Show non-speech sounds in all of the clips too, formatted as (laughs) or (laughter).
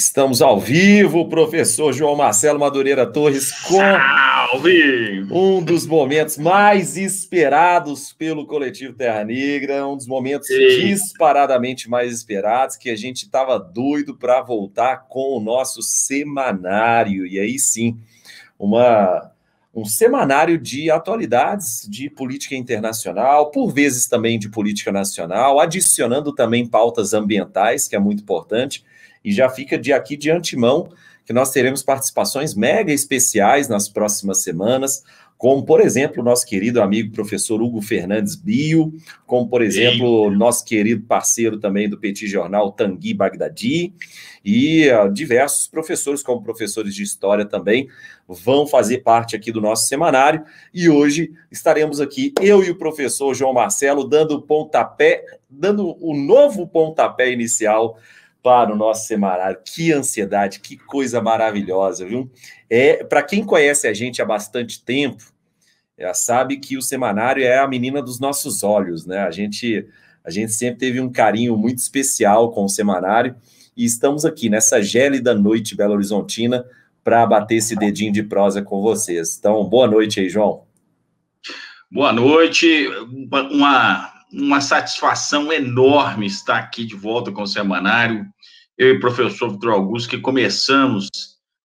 Estamos ao vivo, professor João Marcelo Madureira Torres, com Salve! um dos momentos mais esperados pelo coletivo Terra Negra, um dos momentos disparadamente mais esperados, que a gente estava doido para voltar com o nosso semanário. E aí sim, uma um semanário de atualidades de política internacional, por vezes também de política nacional, adicionando também pautas ambientais, que é muito importante. E já fica de aqui de antemão que nós teremos participações mega especiais nas próximas semanas, como, por exemplo, o nosso querido amigo professor Hugo Fernandes Bio, como, por exemplo, Eita. nosso querido parceiro também do Petit Jornal, Tanguy Bagdadi, e uh, diversos professores, como professores de história também, vão fazer parte aqui do nosso semanário. E hoje estaremos aqui, eu e o professor João Marcelo, dando o pontapé, dando o novo pontapé inicial para o nosso semanário. Que ansiedade, que coisa maravilhosa, viu? É, para quem conhece a gente há bastante tempo, já sabe que o semanário é a menina dos nossos olhos, né? A gente a gente sempre teve um carinho muito especial com o semanário e estamos aqui nessa gélida noite belo horizontina para bater esse dedinho de prosa com vocês. Então, boa noite aí, João. Boa noite. Uma uma satisfação enorme estar aqui de volta com o Semanário. Eu e o professor Vitor Augusto, que começamos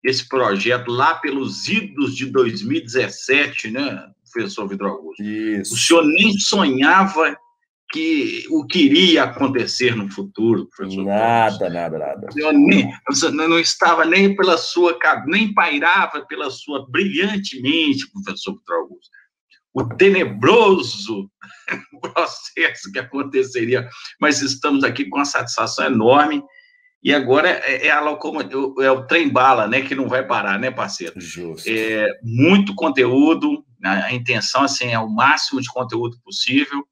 esse projeto lá pelos idos de 2017, né, professor Vitor Augusto? Isso. O senhor nem sonhava que o que iria acontecer no futuro, professor. Nada, nada, nada. O senhor nem, não estava nem pela sua, nem pairava pela sua brilhantemente, professor Vitor Augusto o tenebroso (laughs) processo que aconteceria. Mas estamos aqui com uma satisfação enorme. E agora é, é a locomotiva, é o trem-bala, né? Que não vai parar, né, parceiro? Justo. É, muito conteúdo, né, a intenção assim, é o máximo de conteúdo possível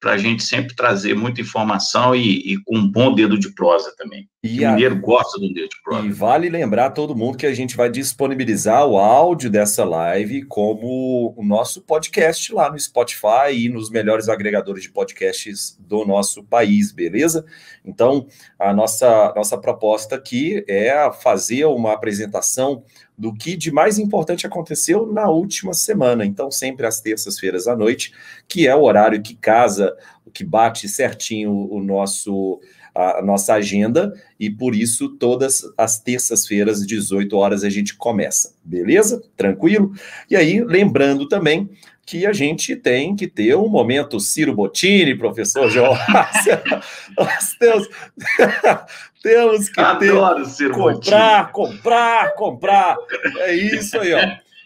para a gente sempre trazer muita informação e, e, com um bom dedo de prosa também. E a... O mineiro gosta do dedo de prosa. E vale lembrar todo mundo que a gente vai disponibilizar o áudio dessa live como o nosso podcast lá no Spotify e nos melhores agregadores de podcasts do nosso país, beleza? Então, a nossa, nossa proposta aqui é fazer uma apresentação do que de mais importante aconteceu na última semana. Então, sempre às terças-feiras à noite, que é o horário que casa, que bate certinho o nosso a nossa agenda e por isso todas as terças-feiras, 18 horas, a gente começa, beleza? Tranquilo? E aí, lembrando também que a gente tem que ter um momento Ciro Bottini, professor Georgácia. (laughs) Nós temos, (laughs) temos que Adoro ter, Ciro comprar, Bottini. comprar, comprar. É isso aí, ó.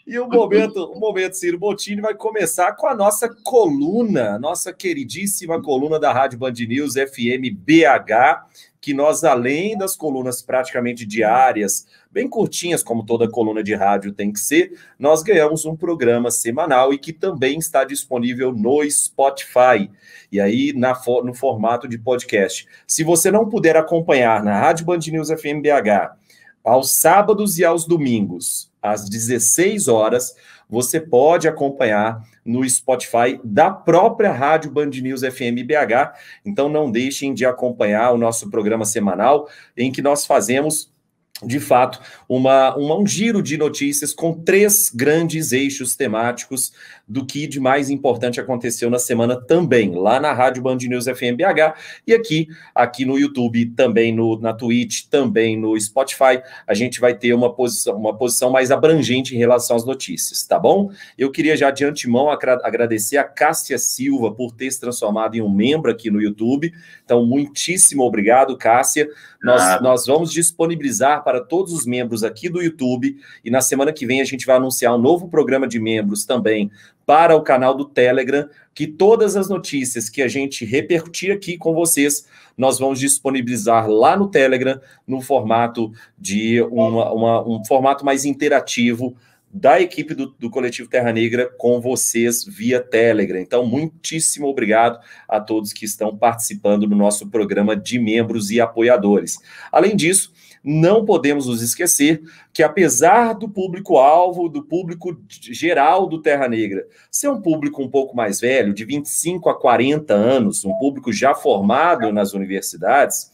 E o momento, o momento Ciro Bottini vai começar com a nossa coluna, nossa queridíssima coluna da Rádio Band News FM BH, que nós além das colunas praticamente diárias bem curtinhas, como toda coluna de rádio tem que ser, nós ganhamos um programa semanal e que também está disponível no Spotify. E aí, na, no formato de podcast. Se você não puder acompanhar na Rádio Band News FM BH, aos sábados e aos domingos, às 16 horas, você pode acompanhar no Spotify da própria Rádio Band News FM BH. Então não deixem de acompanhar o nosso programa semanal em que nós fazemos de fato, uma, uma, um giro de notícias com três grandes eixos temáticos do que de mais importante aconteceu na semana também, lá na Rádio Band News FM BH e aqui, aqui no YouTube, também no, na Twitch, também no Spotify, a gente vai ter uma posição, uma posição mais abrangente em relação às notícias, tá bom? Eu queria já de antemão agradecer a Cássia Silva por ter se transformado em um membro aqui no YouTube. Então, muitíssimo obrigado, Cássia. Nós, ah. nós vamos disponibilizar para todos os membros aqui do YouTube e na semana que vem a gente vai anunciar um novo programa de membros também para o canal do Telegram, que todas as notícias que a gente repercutir aqui com vocês, nós vamos disponibilizar lá no Telegram, no formato de uma, uma, um formato mais interativo da equipe do, do Coletivo Terra Negra com vocês via Telegram. Então, muitíssimo obrigado a todos que estão participando do nosso programa de membros e apoiadores. Além disso, não podemos nos esquecer que, apesar do público-alvo, do público geral do Terra Negra, ser um público um pouco mais velho, de 25 a 40 anos, um público já formado nas universidades,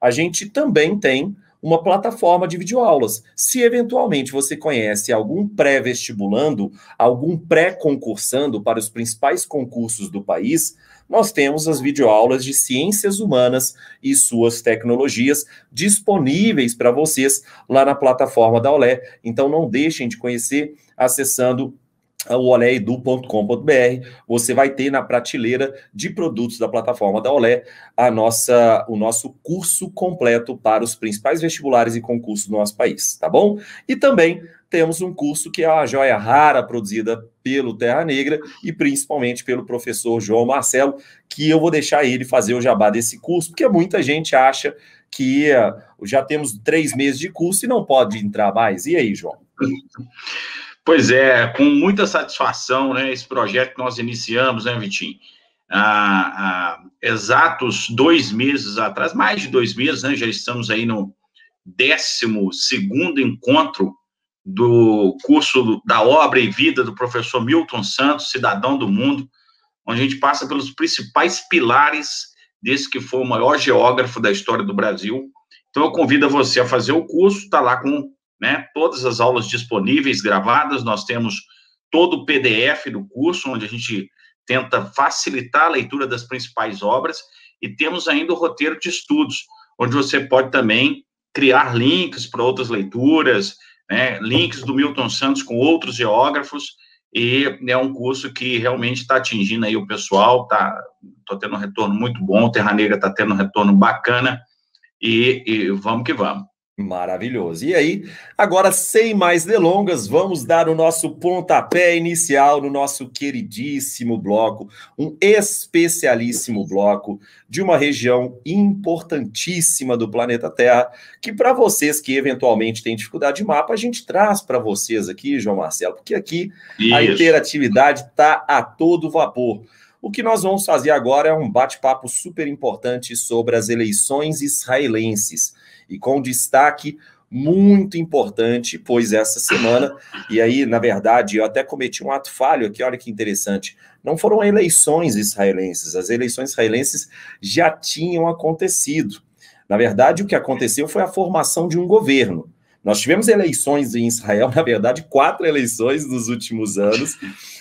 a gente também tem uma plataforma de videoaulas. Se eventualmente você conhece algum pré-vestibulando, algum pré-concursando para os principais concursos do país, nós temos as videoaulas de ciências humanas e suas tecnologias disponíveis para vocês lá na plataforma da Olé. Então não deixem de conhecer acessando o oleedu.com.br, você vai ter na prateleira de produtos da plataforma da Olé a nossa, o nosso curso completo para os principais vestibulares e concursos do nosso país, tá bom? E também temos um curso que é a joia rara produzida pelo Terra Negra e principalmente pelo professor João Marcelo, que eu vou deixar ele fazer o jabá desse curso, porque muita gente acha que eh, já temos três meses de curso e não pode entrar mais. E aí, João? Pois é, com muita satisfação, né, esse projeto que nós iniciamos, né, Vitinho? exatos dois meses atrás, mais de dois meses, né, já estamos aí no décimo segundo encontro do curso da obra e vida do professor Milton Santos, Cidadão do Mundo, onde a gente passa pelos principais pilares desse que foi o maior geógrafo da história do Brasil. Então, eu convido você a fazer o curso, está lá com né, todas as aulas disponíveis, gravadas, nós temos todo o PDF do curso, onde a gente tenta facilitar a leitura das principais obras, e temos ainda o roteiro de estudos, onde você pode também criar links para outras leituras, né, links do Milton Santos com outros geógrafos, e é um curso que realmente está atingindo aí o pessoal, tá, tô tendo um retorno muito bom, o Terra Negra está tendo um retorno bacana, e, e vamos que vamos. Maravilhoso. E aí, agora, sem mais delongas, vamos dar o nosso pontapé inicial no nosso queridíssimo bloco, um especialíssimo bloco de uma região importantíssima do planeta Terra, que para vocês que eventualmente têm dificuldade de mapa, a gente traz para vocês aqui, João Marcelo, porque aqui Isso. a interatividade está a todo vapor. O que nós vamos fazer agora é um bate-papo super importante sobre as eleições israelenses e com destaque muito importante, pois essa semana, e aí, na verdade, eu até cometi um ato falho aqui, olha que interessante. Não foram eleições israelenses, as eleições israelenses já tinham acontecido. Na verdade, o que aconteceu foi a formação de um governo. Nós tivemos eleições em Israel, (laughs) na verdade, quatro eleições nos últimos anos.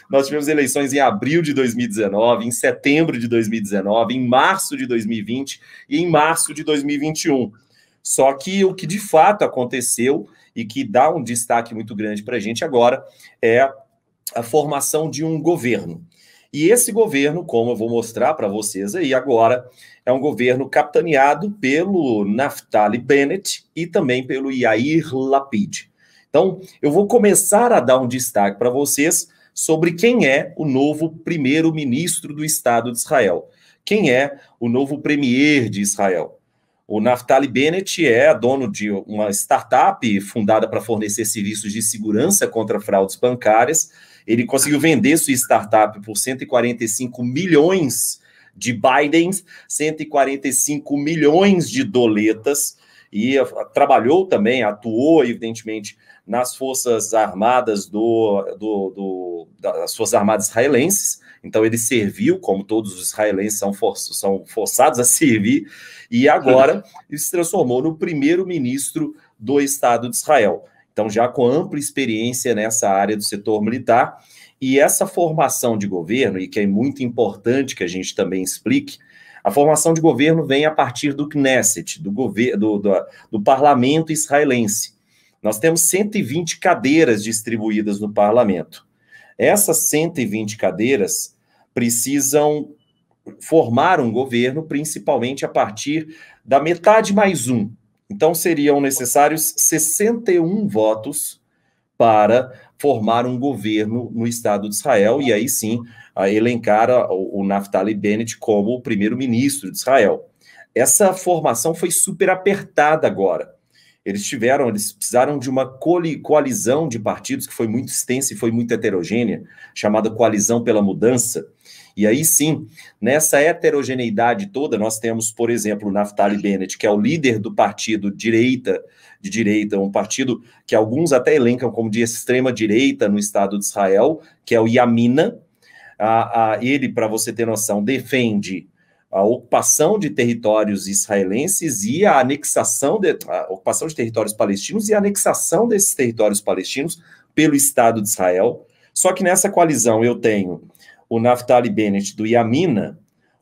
Nós tivemos eleições em abril de 2019, em setembro de 2019, em março de 2020 e em março de 2021. Só que o que de fato aconteceu e que dá um destaque muito grande para a gente agora é a formação de um governo. E esse governo, como eu vou mostrar para vocês aí agora, é um governo capitaneado pelo Naftali Bennett e também pelo Yair Lapid. Então, eu vou começar a dar um destaque para vocês sobre quem é o novo primeiro-ministro do Estado de Israel, quem é o novo premier de Israel. O Naftali Bennett é dono de uma startup fundada para fornecer serviços de segurança contra fraudes bancárias. Ele conseguiu vender sua startup por 145 milhões de Bidens, 145 milhões de doletas e eh, trabalhou também, atuou, evidentemente, nas Forças Armadas do, do, do, das Forças Armadas Israelenses. Então, ele serviu, como todos os israelenses são, for, são forçados a (laughs) servir, e agora ele se transformou no primeiro-ministro do Estado de Israel. Então, já com ampla experiência nessa área do setor militar. E essa formação de governo, e que é muito importante que a gente também explique, a formação de governo vem a partir do Knesset, do, do, do, do parlamento israelense. Nós temos 120 cadeiras distribuídas no parlamento. Essas 120 cadeiras precisam formar um governo, principalmente a partir da metade mais um. Então, seriam necessários 61 votos para formar um governo no Estado de Israel, e aí sim a elencar o, o Naftali Bennett como o primeiro-ministro de Israel. Essa formação foi super apertada agora. Eles tiveram, eles precisaram de uma coalizão de partidos que foi muito extensa e foi muito heterogênea, chamada Coalizão pela Mudança. E aí sim, nessa heterogeneidade toda, nós temos, por exemplo, Naftali Bennett, que é o líder do partido direita, de direita, um partido que alguns até elencam como de extrema direita no Estado de Israel, que é o Yamina, a, a, ele, para você ter noção, defende a ocupação de territórios israelenses e a anexação de, a ocupação de territórios palestinos e a anexação desses territórios palestinos pelo Estado de Israel. Só que nessa coalizão eu tenho o Naftali Bennett do Yamina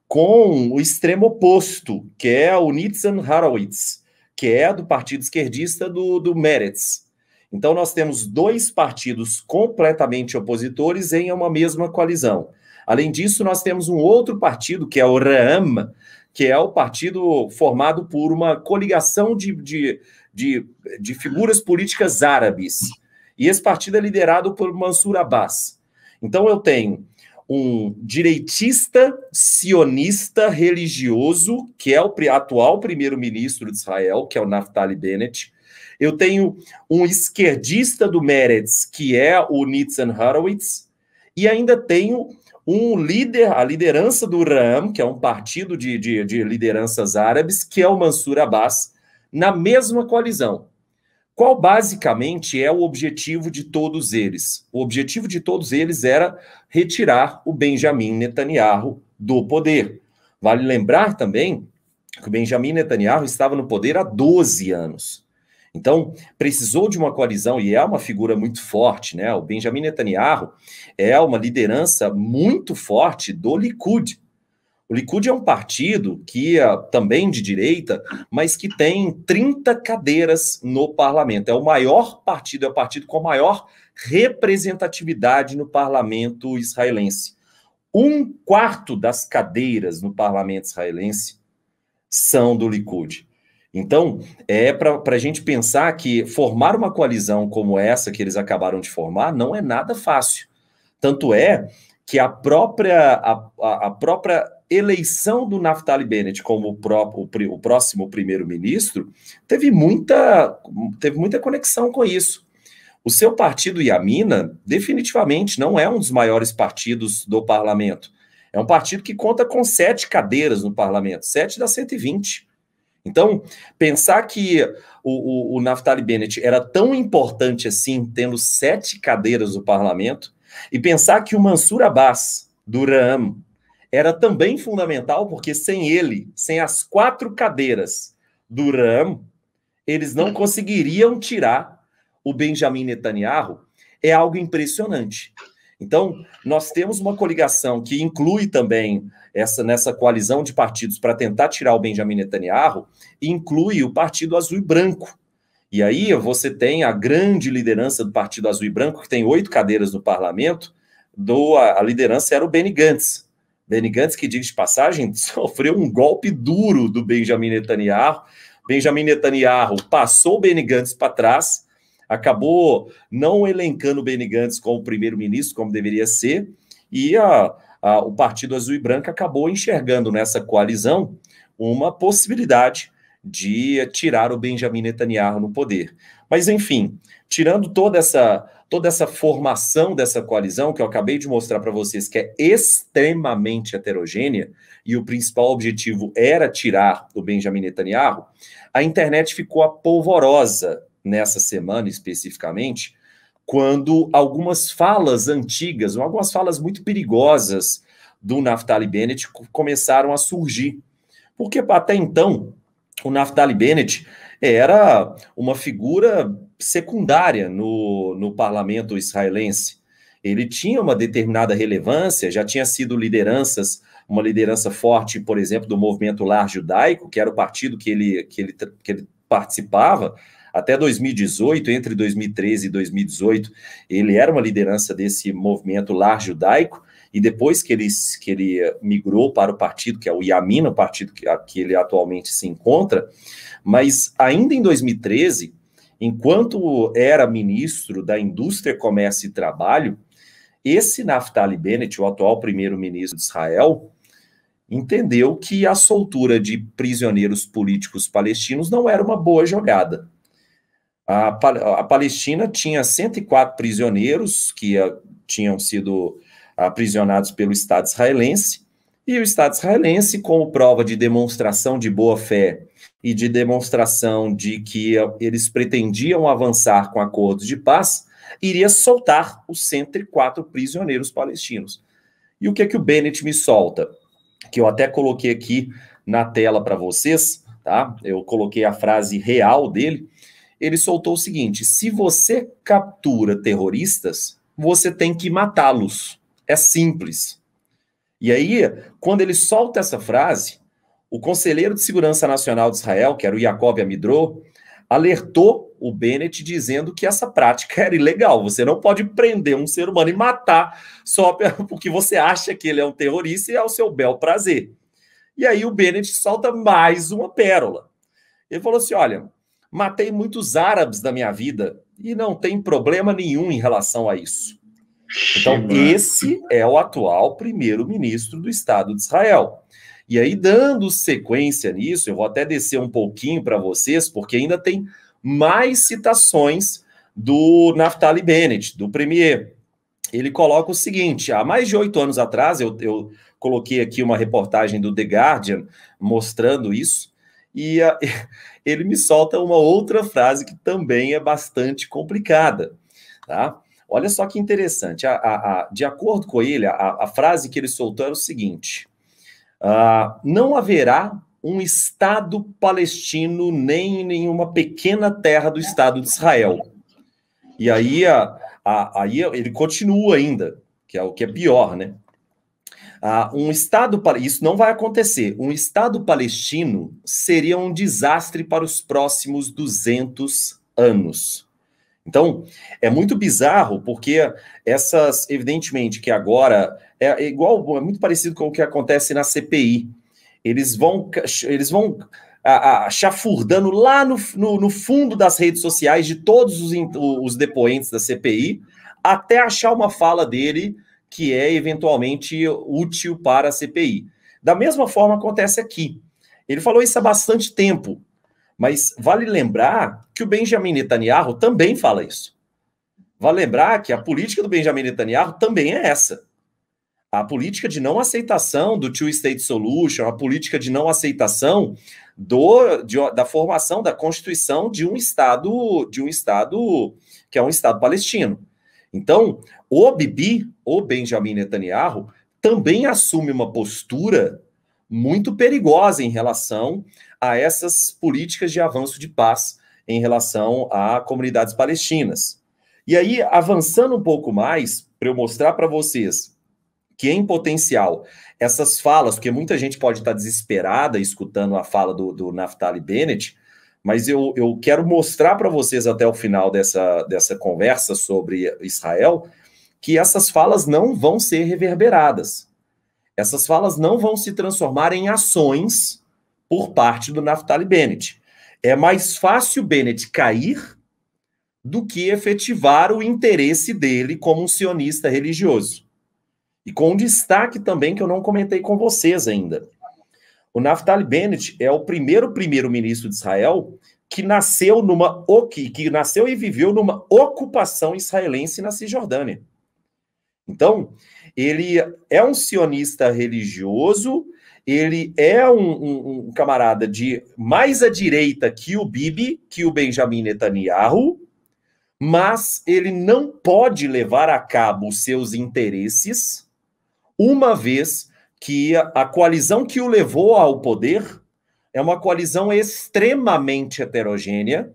com o extremo oposto, que é o Nitzan Harowitz que é do partido esquerdista do, do Meretz. Então, nós temos dois partidos completamente opositores em uma mesma coalizão. Além disso, nós temos um outro partido, que é o RAM, que é o partido formado por uma coligação de, de, de, de figuras políticas árabes. E esse partido é liderado por Mansur Abbas. Então, eu tenho um direitista sionista religioso, que é o atual primeiro-ministro de Israel, que é o Naftali Bennett, eu tenho um esquerdista do Meretz, que é o Nitzan Horowitz, e ainda tenho um líder, a liderança do RAM, que é um partido de, de, de lideranças árabes, que é o Mansur Abbas, na mesma coalizão. Qual basicamente é o objetivo de todos eles? O objetivo de todos eles era retirar o Benjamin Netanyahu do poder. Vale lembrar também que o Benjamin Netanyahu estava no poder há 12 anos. Então, precisou de uma coalizão e é uma figura muito forte, né? O Benjamin Netanyahu é uma liderança muito forte do Likud. O Likud é um partido que é também de direita, mas que tem 30 cadeiras no parlamento. É o maior partido, é o partido com a maior representatividade no parlamento israelense. Um quarto das cadeiras no parlamento israelense são do Likud. Então, é para a gente pensar que formar uma coalizão como essa que eles acabaram de formar não é nada fácil. Tanto é que a própria, a, a própria eleição do Naftali Bennett como o, próprio o, o próximo primeiro-ministro teve muita, teve muita conexão com isso. O seu partido Yamina definitivamente não é um dos maiores partidos do parlamento. É um partido que conta com sete cadeiras no parlamento, sete das 120. Então, pensar que o, o, o Naftali Bennett era tão importante assim, tendo sete cadeiras do parlamento, e pensar que o Mansur Abbas, do RAM, era também fundamental, porque sem ele, sem as quatro cadeiras do RAM, eles não conseguiriam tirar o Benjamin Netanyahu, é algo impressionante. Então, nós temos uma coligação que inclui também essa nessa coalizão de partidos para tentar tirar o Benjamin Netanyahu, inclui o Partido Azul e Branco. E aí você tem a grande liderança do Partido Azul e Branco, que tem oito cadeiras no parlamento, do, a, a liderança era o Benny Gantz. Benny Gantz, que diz de passagem, (laughs) sofreu um golpe duro do Benjamin Netanyahu. Benjamin Netanyahu passou o Benny Gantz para trás, acabou não elencando o Benny Gantz como primeiro-ministro, como deveria ser, e a, a, o Partido Azul e Branco acabou enxergando nessa coalizão uma possibilidade de tirar o Benjamin Netanyahu no poder. Mas, enfim, tirando toda essa, toda essa formação dessa coalizão, que eu acabei de mostrar para vocês, que é extremamente heterogênea, e o principal objetivo era tirar o Benjamin Netanyahu, a internet ficou a polvorosa nessa semana especificamente, quando algumas falas antigas, algumas falas muito perigosas do Naftali Bennett começaram a surgir. Porque até então, o Naftali Bennett era uma figura secundária no, no parlamento israelense. Ele tinha uma determinada relevância, já tinha sido lideranças, uma liderança forte, por exemplo, do movimento Lar Judaico, que era o partido que ele, que ele, que ele participava, até 2018, entre 2013 e 2018, ele era uma liderança desse movimento lá judaico, e depois que ele, que ele eh, migrou para o partido, que é o Yamina, o partido que, a, que ele atualmente se encontra, mas ainda em 2013, enquanto era ministro da Indústria, Comércio e Trabalho, esse Naftali Bennett, o atual primeiro-ministro de Israel, entendeu que a soltura de prisioneiros políticos palestinos não era uma boa jogada. A, a Palestina tinha 104 prisioneiros que a, eh, tinham sido ah, aprisionados pelo Estado israelense, e o Estado israelense, como prova de demonstração de boa-fé e de demonstração de que eh, eles pretendiam avançar com acordos de paz, iria soltar os 104 prisioneiros palestinos. E o que é que o Bennett me solta? Que eu até coloquei aqui na tela para vocês, tá? Eu coloquei a frase real dele ele soltou o seguinte: se você captura terroristas, você tem que matá-los. É simples. E aí, quando ele solta essa frase, o conselheiro de segurança nacional de Israel, que era o Yaakov Amidro, alertou o Bennett dizendo que essa prática era ilegal. Você não pode prender um ser humano e matar só (laughs) porque você acha que ele é um terrorista e é o seu bel prazer. E aí o Bennett solta mais uma pérola. Ele falou assim: olha, Matei muitos árabes da minha vida e não tem problema nenhum em relação a isso. Então, esse é o atual primeiro-ministro do Estado de Israel. E aí, dando sequência nisso, eu vou até descer um pouquinho para vocês, porque ainda tem mais citações do Naftali Bennett, do Premier. Ele coloca o seguinte: há mais de oito anos atrás, eu, eu coloquei aqui uma reportagem do The Guardian mostrando isso e a, (laughs) ele me solta uma outra frase que também é bastante complicada, tá? Olha só que interessante. A, a, de acordo com ele, a, frase que ele soltou era o seguinte: uh, não haverá um Estado palestino nem nenhuma pequena terra do Estado de Israel. E aí, a, aí ele continua ainda, que é o que é pior, né? Ah, um Estado, isso não vai acontecer, um Estado palestino seria um desastre para os próximos 200 anos. Então, é muito bizarro, porque essas, evidentemente, que agora é, é igual, é muito parecido com o que acontece na CPI. Eles vão, eles vão a, a, chafurdando lá no, no, no, fundo das redes sociais de todos os, os depoentes da CPI, até achar uma fala dele que é eventualmente útil para a CPI. Da mesma forma acontece aqui. Ele falou isso há bastante tempo, mas vale lembrar que o Benjamin Netanyahu também fala isso. Vale lembrar que a política do Benjamin Netanyahu também é essa. A política de não aceitação do two-state solution, a política de não aceitação do, de, da formação da constituição de um estado de um estado que é um estado palestino. Então, o Bibi, o Benjamin Netanyahu, também assume uma postura muito perigosa em relação a essas políticas de avanço de paz em relação a comunidades palestinas. E aí, avançando um pouco mais, para eu mostrar para vocês que é em potencial essas falas, porque muita gente pode estar tá desesperada escutando a fala do, do Naftali Bennett, mas eu, eu quero mostrar para vocês até o final dessa, dessa conversa sobre Israel que essas falas não vão ser reverberadas. Essas falas não vão se transformar em ações por parte do Naftali Bennett. É mais fácil Bennett cair do que efetivar o interesse dele como um sionista religioso. E com um destaque também que eu não comentei com vocês ainda. O Naftali Bennett é o primeiro primeiro-ministro de Israel que nasceu numa que nasceu e viveu numa ocupação israelense na Cisjordânia. Então, ele é um sionista religioso, ele é um, um, um, camarada de mais à direita que o Bibi, que o Benjamin Netanyahu, mas ele não pode levar a cabo os seus interesses, uma vez que a, a coalizão que o levou ao poder é uma coalizão extremamente heterogênea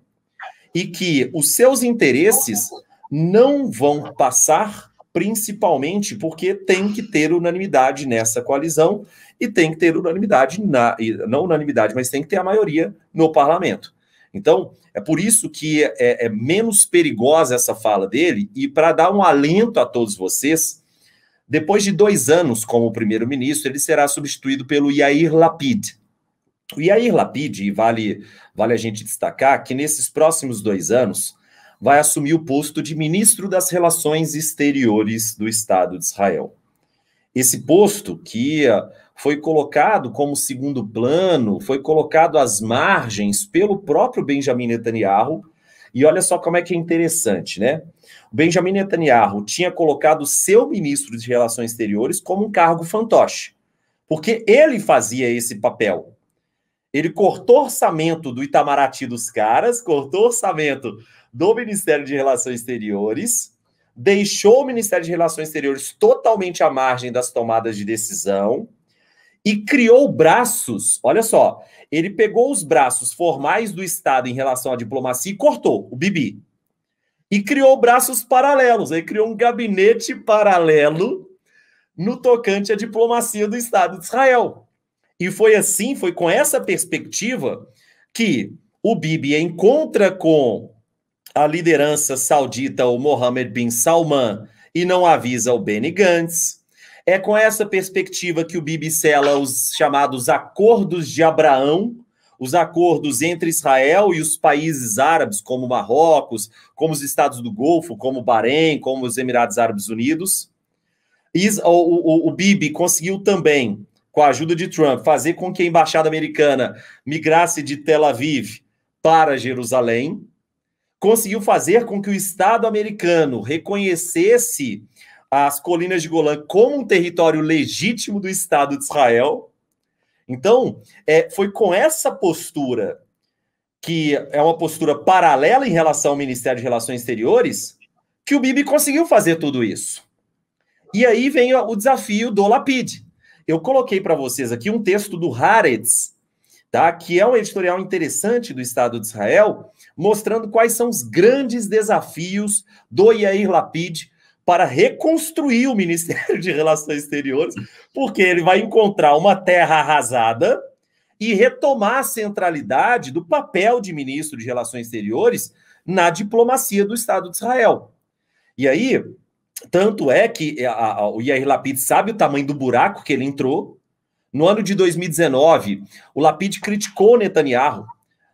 e que os seus interesses não vão passar principalmente porque tem que ter unanimidade nessa coalizão e tem que ter unanimidade, na, não unanimidade, mas tem que ter a maioria no parlamento. Então, é por isso que é, é, é menos perigosa essa fala dele, e para dar um alento a todos vocês, depois de dois anos como primeiro-ministro, ele será substituído pelo Yair Lapid. O Yair Lapid, e vale, vale a gente destacar que nesses próximos dois anos, vai assumir o posto de ministro das Relações Exteriores do Estado de Israel. Esse posto, que eh, foi colocado como segundo plano, foi colocado às margens pelo próprio Benjamin Netanyahu. E olha só como é que é interessante, né? O Benjamin Netanyahu tinha colocado seu ministro de Relações Exteriores como um cargo fantoche, porque ele fazia esse papel. Ele cortou orçamento do Itamaraty dos caras, cortou orçamento do Ministério de Relações Exteriores, deixou o Ministério de Relações Exteriores totalmente à margem das tomadas de decisão e criou braços. Olha só, ele pegou os braços formais do Estado em relação à diplomacia e cortou o Bibi. E criou braços paralelos, aí criou um gabinete paralelo no tocante à diplomacia do Estado de Israel. E foi assim, foi com essa perspectiva que o Bibi encontra com a liderança saudita, o Mohammed bin Salman, e não avisa o Benny Gantz. É com essa perspectiva que o Bibi sela os chamados acordos de Abraão, os acordos entre Israel e os países árabes, como Marrocos, como os estados do Golfo, como Bahrein, como os Emirados Árabes Unidos. o, o, o Bibi conseguiu também com a ajuda de Trump, fazer com que a embaixada americana migrasse de Tel Aviv para Jerusalém, conseguiu fazer com que o Estado americano reconhecesse as colinas de Golã como um território legítimo do Estado de Israel. Então, é, foi com essa postura, que é uma postura paralela em relação ao Ministério de Relações Exteriores, que o Bibi conseguiu fazer tudo isso. E aí vem o desafio do Lapide eu coloquei para vocês aqui um texto do Haaretz, tá? que é um editorial interessante do Estado de Israel, mostrando quais são os grandes desafios do Yair Lapid para reconstruir o Ministério de Relações Exteriores, porque ele vai encontrar uma terra arrasada e retomar a centralidade do papel de ministro de Relações Exteriores na diplomacia do Estado de Israel. E aí, tanto é que é, a, a, o Yair Lapid sabe o tamanho do buraco que ele entrou. No ano de 2019, o Lapid criticou Netanyahu.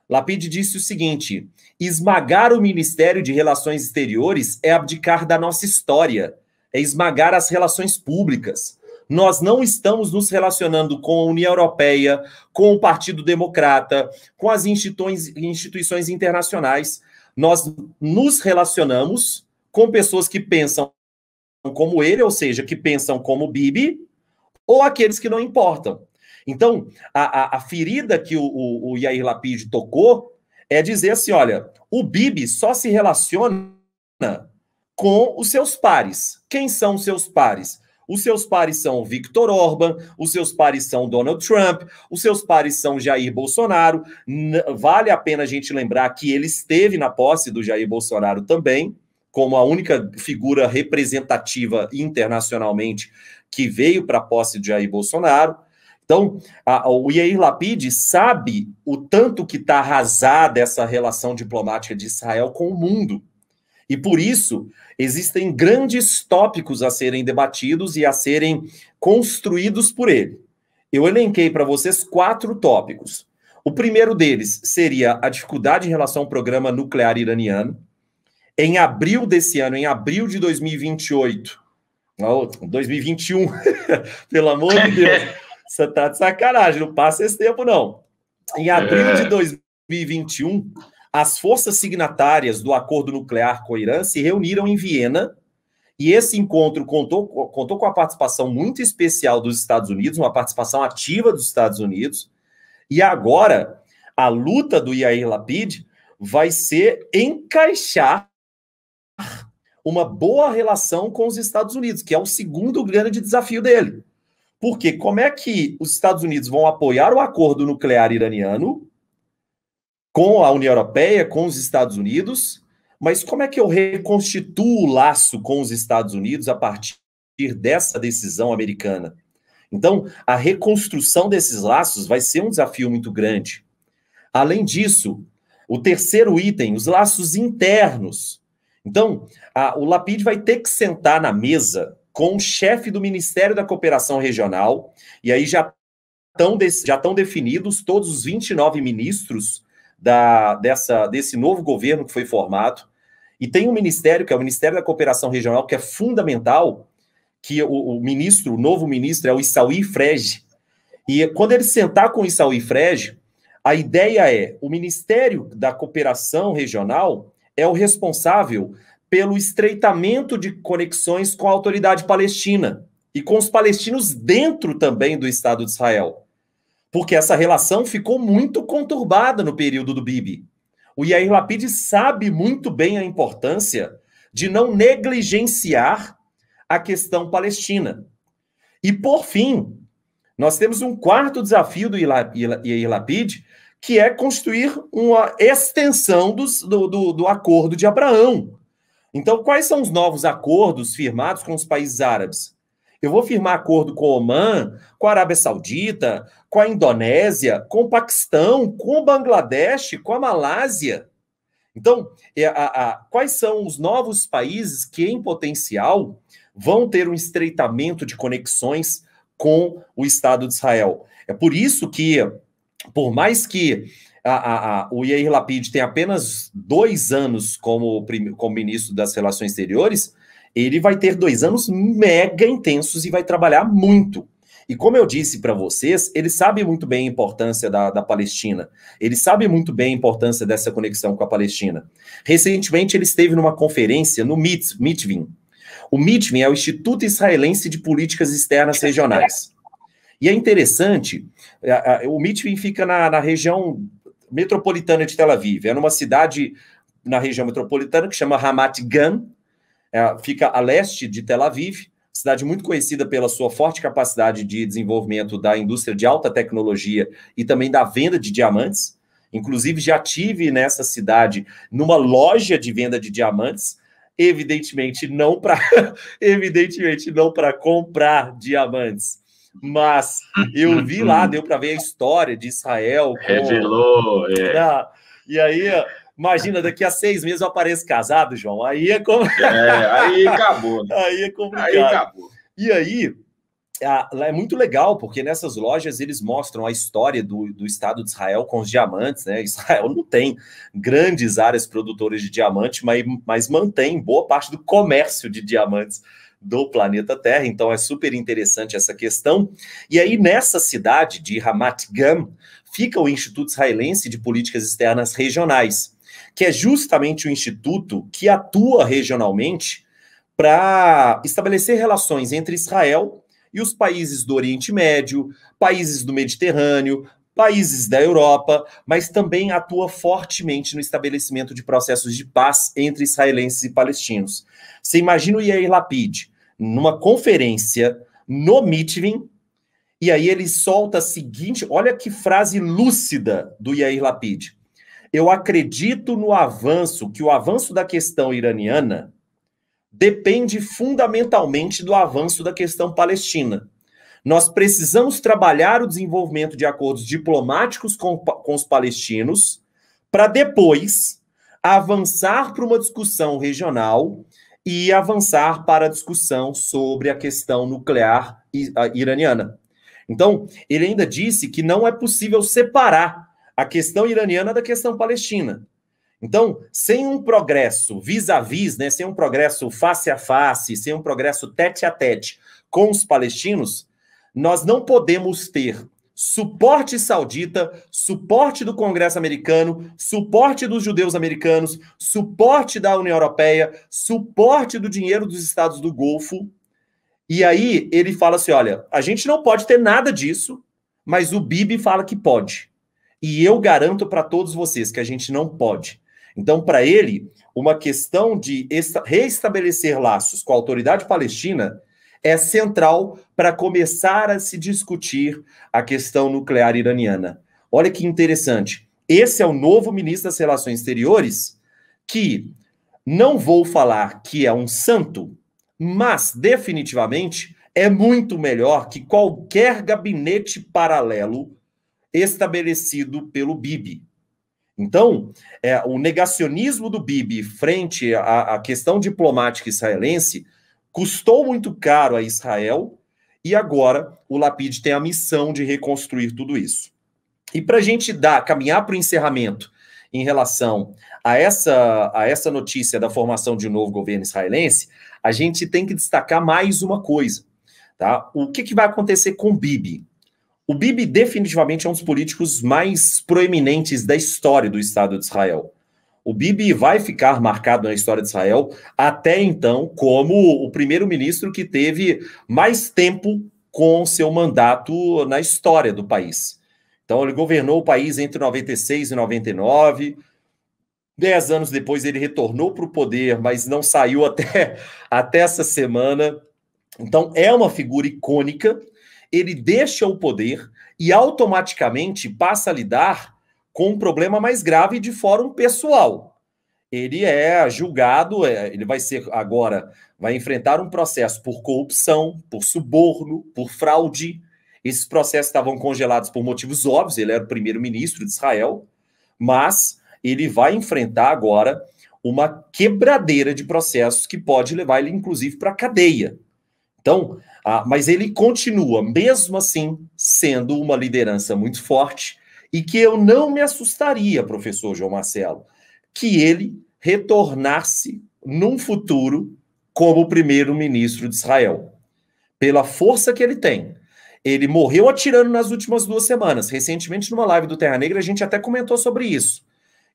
Lapid disse o seguinte: esmagar o Ministério de Relações Exteriores é abdicar da nossa história, é esmagar as relações públicas. Nós não estamos nos relacionando com a União Europeia, com o Partido Democrata, com as instituições internacionais. Nós nos relacionamos com pessoas que pensam como ele, ou seja, que pensam como Bibi, ou aqueles que não importam. Então, a, a, a ferida que o, o, o Yair Lapid tocou é dizer assim: olha, o Bibi só se relaciona com os seus pares. Quem são os seus pares? Os seus pares são Victor Orban, os seus pares são Donald Trump, os seus pares são Jair Bolsonaro. Vale a pena a gente lembrar que ele esteve na posse do Jair Bolsonaro também como a única figura representativa internacionalmente que veio para a posse de Jair Bolsonaro. Então, a, o Yair Lapid sabe o tanto que está arrasada essa relação diplomática de Israel com o mundo. E por isso, existem grandes tópicos a serem debatidos e a serem construídos por ele. Eu elenquei para vocês quatro tópicos. O primeiro deles seria a dificuldade em relação ao programa nuclear iraniano. Em abril desse ano, em abril de 2028, 2021, (laughs) pelo amor de Deus, (laughs) você tá de sacanagem, não passa esse tempo, não. Em abril de 2021, é. as forças signatárias do acordo nuclear com o Irã se reuniram em Viena e esse encontro contou, contou com a participação muito especial dos Estados Unidos, uma participação ativa dos Estados Unidos. E agora, a luta do Yair Lapid vai ser encaixar uma boa relação com os Estados Unidos, que é o segundo grande desafio dele. Porque como é que os Estados Unidos vão apoiar o acordo nuclear iraniano com a União Europeia, com os Estados Unidos, mas como é que eu reconstituo o laço com os Estados Unidos a partir dessa decisão americana? Então, a reconstrução desses laços vai ser um desafio muito grande. Além disso, o terceiro item, os laços internos. Então, a, o Lapid vai ter que sentar na mesa com o chefe do Ministério da Cooperação Regional, e aí já estão já tão definidos todos os 29 ministros da, dessa, desse novo governo que foi formado. E tem um ministério, que é o Ministério da Cooperação Regional, que é fundamental, que o, o ministro, o novo ministro, é o Issaui Frege. E quando ele sentar com o Issaui Frege, a ideia é o Ministério da Cooperação Regional é o responsável pelo estreitamento de conexões com a autoridade palestina e com os palestinos dentro também do Estado de Israel. Porque essa relação ficou muito conturbada no período do Bibi. O Yair Lapid sabe muito bem a importância de não negligenciar a questão palestina. E, por fim, nós temos um quarto desafio do Yair Lapid, que é construir uma extensão dos, do, do, do acordo de Abraão. Então, quais são os novos acordos firmados com os países árabes? Eu vou firmar acordo com o Oman, com a Arábia Saudita, com a Indonésia, com o Paquistão, com o Bangladesh, com a Malásia. Então, é, a, a, quais são os novos países que, em potencial, vão ter um estreitamento de conexões com o Estado de Israel? É por isso que por mais que a, a, o Yair Lapid tem apenas dois anos como, como ministro das Relações Exteriores, ele vai ter dois anos mega intensos e vai trabalhar muito. E como eu disse para vocês, ele sabe muito bem a importância da, da, Palestina. Ele sabe muito bem a importância dessa conexão com a Palestina. Recentemente, ele esteve numa conferência no MIT, MITVIN. O MITVIN é o Instituto Israelense de Políticas Externas Regionais. E é interessante, é, é, o Mitvin fica na, na região metropolitana de Tel Aviv, é numa cidade na região metropolitana que chama Ramat Gan, é, fica a leste de Tel Aviv, cidade muito conhecida pela sua forte capacidade de desenvolvimento da indústria de alta tecnologia e também da venda de diamantes. Inclusive, já tive nessa cidade numa loja de venda de diamantes, evidentemente não para (laughs) evidentemente não para comprar diamantes, mas eu vi lá, uhum. deu para ver a história de Israel. Com... Revelou, é. E aí, imagina, daqui a seis meses eu apareço casado, João. Aí é, como. é Aí acabou. Né? (laughs) Aí é complicado. Aí acabou. E aí, é muito legal, porque nessas lojas eles mostram a história do, do Estado de Israel com os diamantes, né? Israel não tem grandes áreas produtoras de diamante, mas, mas mantém boa parte do comércio de diamantes do planeta Terra, então é super interessante essa questão. E aí, nessa cidade de Ramat Gan, fica o Instituto Israelense de Políticas Externas Regionais, que é justamente o instituto que atua regionalmente para estabelecer relações entre Israel e os países do Oriente Médio, países do Mediterrâneo, países da Europa, mas também atua fortemente no estabelecimento de processos de paz entre israelenses e palestinos. Você imagina o Yair Lapid numa conferência no Mitvin, e aí ele solta a seguinte: olha que frase lúcida do Yair Lapid. Eu acredito no avanço, que o avanço da questão iraniana depende fundamentalmente do avanço da questão palestina. Nós precisamos trabalhar o desenvolvimento de acordos diplomáticos com, com os palestinos para depois avançar para uma discussão regional e avançar para a discussão sobre a questão nuclear iraniana. Então, ele ainda disse que não é possível separar a questão iraniana da questão palestina. Então, sem um progresso vis-à-vis, -vis, né, sem um progresso face a face, sem um progresso tete a tete com os palestinos, nós não podemos ter suporte saudita, suporte do Congresso americano, suporte dos judeus americanos, suporte da União Europeia, suporte do dinheiro dos estados do Golfo. E aí ele fala assim: olha, a gente não pode ter nada disso, mas o Bibi fala que pode. E eu garanto para todos vocês que a gente não pode. Então, para ele, uma questão de reestabelecer laços com a autoridade palestina é central para começar a se discutir a questão nuclear iraniana. Olha que interessante. Esse é o novo ministro das Relações Exteriores, que não vou falar que é um santo, mas definitivamente é muito melhor que qualquer gabinete paralelo estabelecido pelo BIB. Então, é, o negacionismo do BIB frente à, à questão diplomática israelense Custou muito caro a Israel e agora o Lapid tem a missão de reconstruir tudo isso. E para a gente dar, caminhar para o encerramento em relação a essa, a essa notícia da formação de um novo governo israelense, a gente tem que destacar mais uma coisa. Tá? O que, que vai acontecer com o Bibi? O Bibi definitivamente é um dos políticos mais proeminentes da história do Estado de Israel. O Bibi vai ficar marcado na história de Israel até então como o primeiro-ministro que teve mais tempo com seu mandato na história do país. Então, ele governou o país entre 96 e 99. Dez anos depois, ele retornou para o poder, mas não saiu até, (laughs) até essa semana. Então, é uma figura icônica. Ele deixa o poder e automaticamente passa a lidar com um problema mais grave de fórum pessoal. Ele é julgado, é, ele vai ser agora, vai enfrentar um processo por corrupção, por suborno, por fraude. Esses processos estavam congelados por motivos óbvios, ele era o primeiro-ministro de Israel, mas ele vai enfrentar agora uma quebradeira de processos que pode levar ele, inclusive, para a cadeia. Então, ah, mas ele continua, mesmo assim, sendo uma liderança muito forte, e que eu não me assustaria, professor João Marcelo, que ele retornasse num futuro como primeiro-ministro de Israel, pela força que ele tem. Ele morreu atirando nas últimas duas semanas. Recentemente, numa live do Terra Negra, a gente até comentou sobre isso.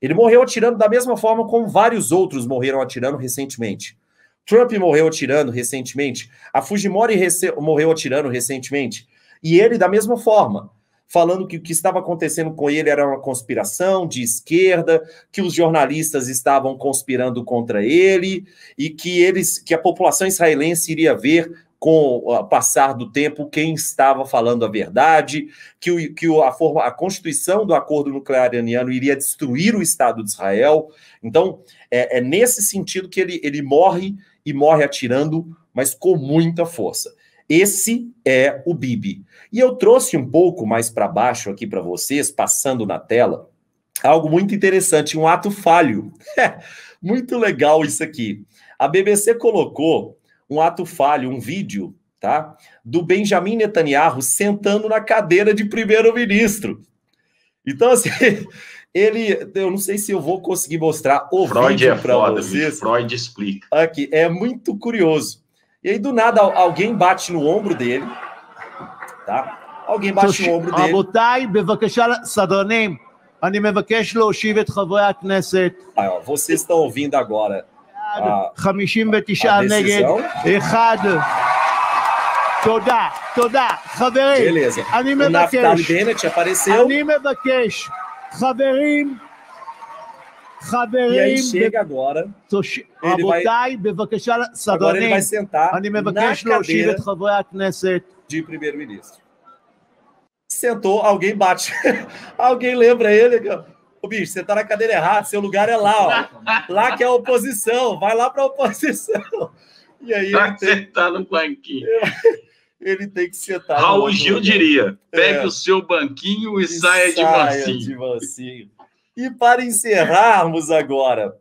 Ele morreu atirando da mesma forma como vários outros morreram atirando recentemente. Trump morreu atirando recentemente. A Fujimori morreu atirando recentemente. E ele, da mesma forma falando que o que estava acontecendo com ele era uma conspiração de esquerda, que os jornalistas estavam conspirando contra ele e que eles, que a população israelense iria ver com o passar do tempo quem estava falando a verdade, que, o, que a, forma, a constituição do acordo nuclear iraniano iria destruir o Estado de Israel. Então, é, é nesse sentido que ele, ele morre e morre atirando, mas com muita força. Esse é o BIB. E eu trouxe um pouco mais para baixo aqui para vocês, passando na tela, algo muito interessante, um ato falho. (laughs) muito legal isso aqui. A BBC colocou um ato falho, um vídeo, tá? Do Benjamin Netanyahu sentando na cadeira de primeiro-ministro. Então, assim, (laughs) ele. Eu não sei se eu vou conseguir mostrar o Freud vídeo é para vocês. Freud explica. Aqui, é muito curioso. E aí, do nada, alguém bate no ombro dele. Tá? Alguém bate no ombro dele. Rabotai, bevakashal, sadonim. Animevakash lo shivet chavoya knesset. Vocês estão ouvindo agora. Hamishim betisha neged. Echad. Toda, toda. Chaverim. Beleza. O Naftali Bennett apareceu. Animevakash. Chaverim. חברים, e aí chega agora, רבותיי, בבקשה, סדרנים, אני מבקש vai את na cadeira. De primeiro-ministro. Sentou, alguém bate. (laughs) alguém lembra ele. O bicho, você tá na cadeira errada, seu lugar é lá, ó. Lá que é a oposição, vai lá pra oposição. E aí. sentar no banquinho. É, ele tem que sentar. Raul Gil diria: pegue é. o seu banquinho e, e saia, saia de mansinho. De mansinho. E para encerrarmos agora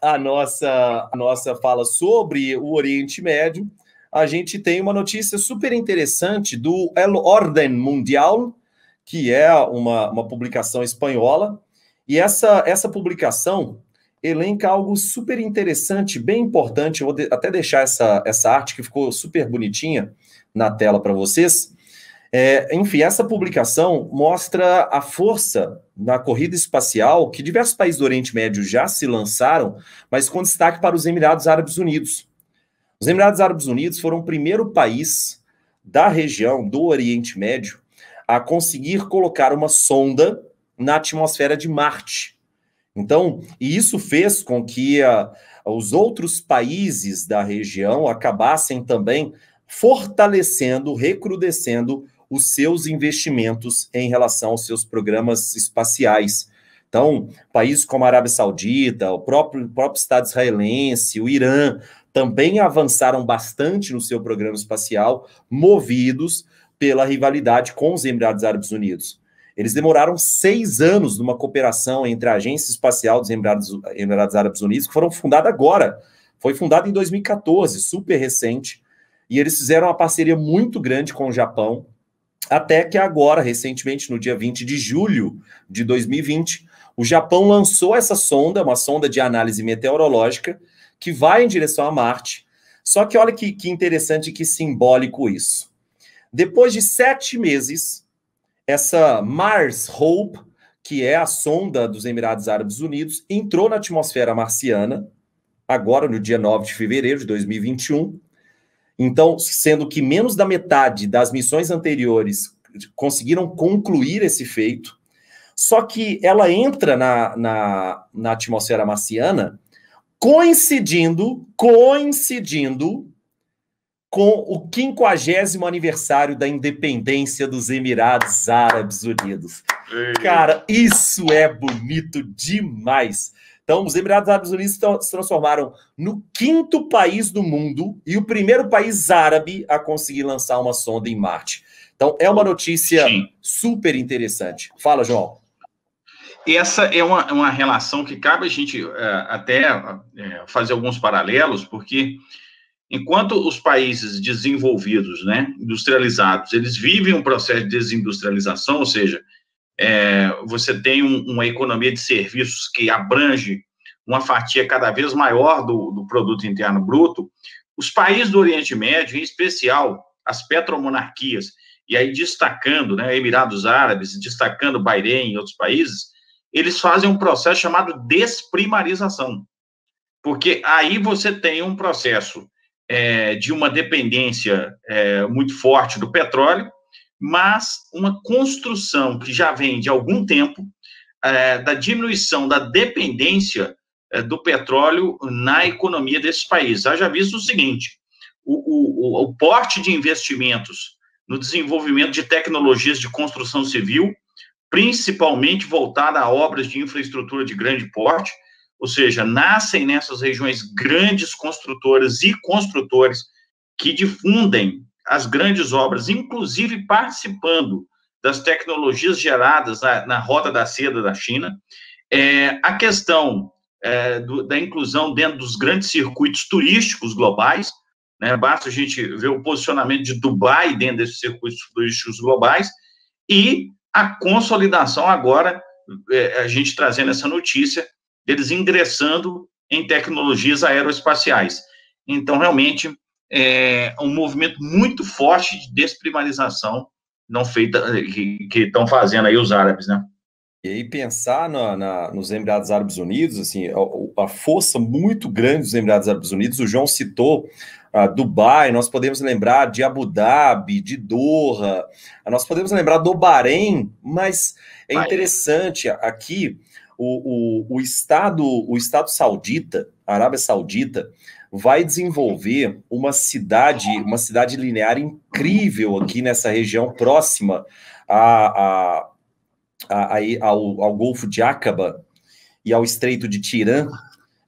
a nossa, a nossa fala sobre o Oriente Médio, a gente tem uma notícia super interessante do El Orden Mundial, que é uma, uma publicação espanhola. E essa, essa publicação elenca algo super interessante, bem importante. Eu vou de, até deixar essa, essa arte que ficou super bonitinha na tela para vocês. É, enfim, essa publicação mostra a força na corrida espacial que diversos países do Oriente Médio já se lançaram, mas com destaque para os Emirados Árabes Unidos. Os Emirados Árabes Unidos foram o primeiro país da região do Oriente Médio a conseguir colocar uma sonda na atmosfera de Marte. Então, e isso fez com que a, ah, os outros países da região acabassem também fortalecendo, recrudescendo os seus investimentos em relação aos seus programas espaciais. Então, países como a Arábia Saudita, o próprio, próprio Estado israelense, o Irã, também avançaram bastante no seu programa espacial, movidos pela rivalidade com os Emirados Árabes Unidos. Eles demoraram seis anos numa cooperação entre a Agência Espacial dos Emirados, Emirados Árabes Unidos, que foram fundada agora. Foi fundada em 2014, super recente. E eles fizeram uma parceria muito grande com o Japão, até que agora, recentemente, no dia 20 de julho de 2020, o Japão lançou essa sonda, uma sonda de análise meteorológica, que vai em direção a Marte. Só que olha que, que interessante e que simbólico isso. Depois de sete meses, essa Mars Hope, que é a sonda dos Emirados Árabes Unidos, entrou na atmosfera marciana, agora no dia 9 de fevereiro de 2021, então, sendo que menos da metade das missões anteriores conseguiram concluir esse feito, só que ela entra na, na, na atmosfera marciana coincidindo, coincidindo com o 50 aniversário da independência dos Emirados Árabes Unidos. Cara, isso é bonito demais. Então, os Emirados Árabes Unidos se transformaram no quinto país do mundo e o primeiro país árabe a conseguir lançar uma sonda em Marte. Então, é uma notícia Sim. super interessante. Fala, João. Essa é uma, uma relação que cabe a gente é, até é, fazer alguns paralelos, porque enquanto os países desenvolvidos, né, industrializados, eles vivem um processo de desindustrialização, ou seja, é, você tem um, uma economia de serviços que abrange uma fatia cada vez maior do, do produto interno bruto, os países do Oriente Médio, em especial as petromonarquias, e aí destacando, né, Emirados Árabes, destacando Bahrein e outros países, eles fazem um processo chamado desprimarização, porque aí você tem um processo é, de uma dependência é, muito forte do petróleo, mas uma construção que já vem de algum tempo é, da diminuição da dependência é, do petróleo na economia desses países. Haja visto o seguinte: o, o, o porte de investimentos no desenvolvimento de tecnologias de construção civil, principalmente voltada a obras de infraestrutura de grande porte, ou seja, nascem nessas regiões grandes construtoras e construtores que difundem as grandes obras, inclusive participando das tecnologias geradas na, na Rota da Seda da China, é, a questão é, do, da inclusão dentro dos grandes circuitos turísticos globais, né, basta a gente ver o posicionamento de Dubai dentro desses circuitos turísticos globais, e a consolidação agora, é, a gente trazendo essa notícia, deles ingressando em tecnologias aeroespaciais. Então, realmente, é, um movimento muito forte de desprimarização não feita que estão fazendo aí os árabes, né? E aí pensar na, na, nos Emirados Árabes Unidos, assim, a, a, força muito grande dos Emirados Árabes Unidos, o João citou ah, Dubai, nós podemos lembrar de Abu Dhabi, de Doha, ah, nós podemos lembrar do Bahrein, mas é interessante aqui o, o, o, Estado o Estado Saudita, Arábia Saudita, vai desenvolver uma cidade, uma cidade linear incrível aqui nessa região próxima a, a, a, ao, ao Golfo de Aqaba e ao Estreito de Tirã,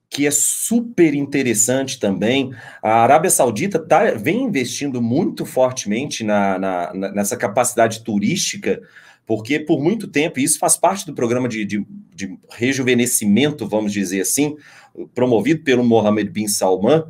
que é super interessante também. A Arábia Saudita tá, vem investindo muito fortemente na, na, nessa capacidade turística porque por muito tempo, e isso faz parte do programa de, de, de rejuvenescimento, vamos dizer assim, promovido pelo Mohammed bin Salman,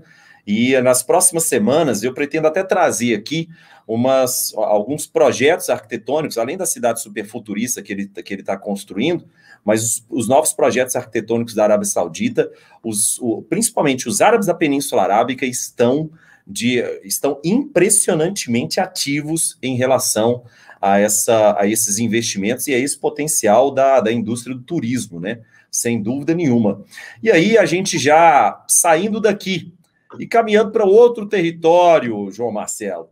e nas próximas semanas eu pretendo até trazer aqui umas, alguns projetos arquitetônicos, além da cidade superfuturista que ele está que ele tá construindo, mas os, os, novos projetos arquitetônicos da Arábia Saudita, os, o, principalmente os árabes da Península Arábica, estão, de, estão impressionantemente ativos em relação a, essa, a esses investimentos e a esse potencial da, da indústria do turismo, né? Sem dúvida nenhuma. E aí a gente já saindo daqui e caminhando para outro território, João Marcelo.